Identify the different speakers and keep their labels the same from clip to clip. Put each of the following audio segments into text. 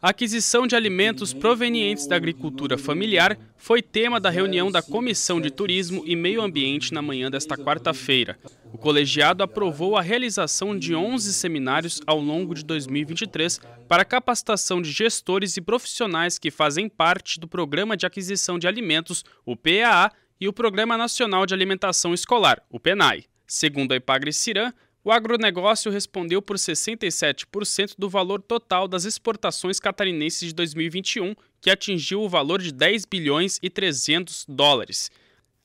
Speaker 1: A aquisição de alimentos provenientes da agricultura familiar foi tema da reunião da Comissão de Turismo e Meio Ambiente na manhã desta quarta-feira. O colegiado aprovou a realização de 11 seminários ao longo de 2023 para capacitação de gestores e profissionais que fazem parte do Programa de Aquisição de Alimentos, o PAA, e o Programa Nacional de Alimentação Escolar, o PENAI. Segundo a Ipagre Ciran, o agronegócio respondeu por 67% do valor total das exportações catarinenses de 2021, que atingiu o valor de 10 bilhões e 300 dólares.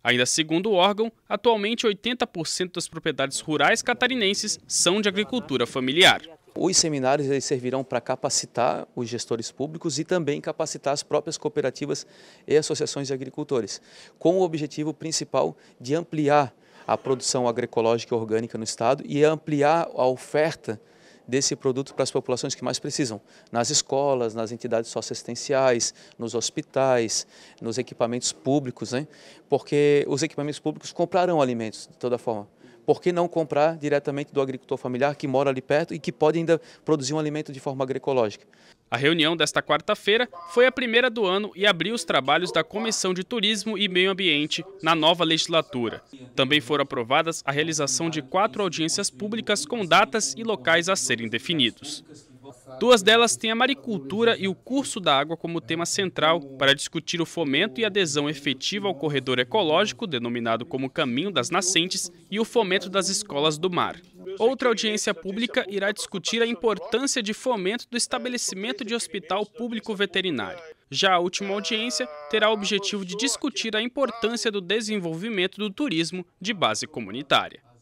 Speaker 1: Ainda segundo o órgão, atualmente 80% das propriedades rurais catarinenses são de agricultura familiar.
Speaker 2: Os seminários eles servirão para capacitar os gestores públicos e também capacitar as próprias cooperativas e associações de agricultores, com o objetivo principal de ampliar a produção agroecológica e orgânica no estado e ampliar a oferta desse produto para as populações que mais precisam, nas escolas, nas entidades socioassistenciais, nos hospitais, nos equipamentos públicos, né? porque os equipamentos públicos comprarão alimentos de toda forma por que não comprar diretamente do agricultor familiar que mora ali perto e que pode ainda produzir um alimento de forma agroecológica?
Speaker 1: A reunião desta quarta-feira foi a primeira do ano e abriu os trabalhos da Comissão de Turismo e Meio Ambiente na nova legislatura. Também foram aprovadas a realização de quatro audiências públicas com datas e locais a serem definidos. Duas delas têm a maricultura e o curso da água como tema central para discutir o fomento e adesão efetiva ao corredor ecológico, denominado como Caminho das Nascentes, e o fomento das escolas do mar. Outra audiência pública irá discutir a importância de fomento do estabelecimento de hospital público veterinário. Já a última audiência terá o objetivo de discutir a importância do desenvolvimento do turismo de base comunitária.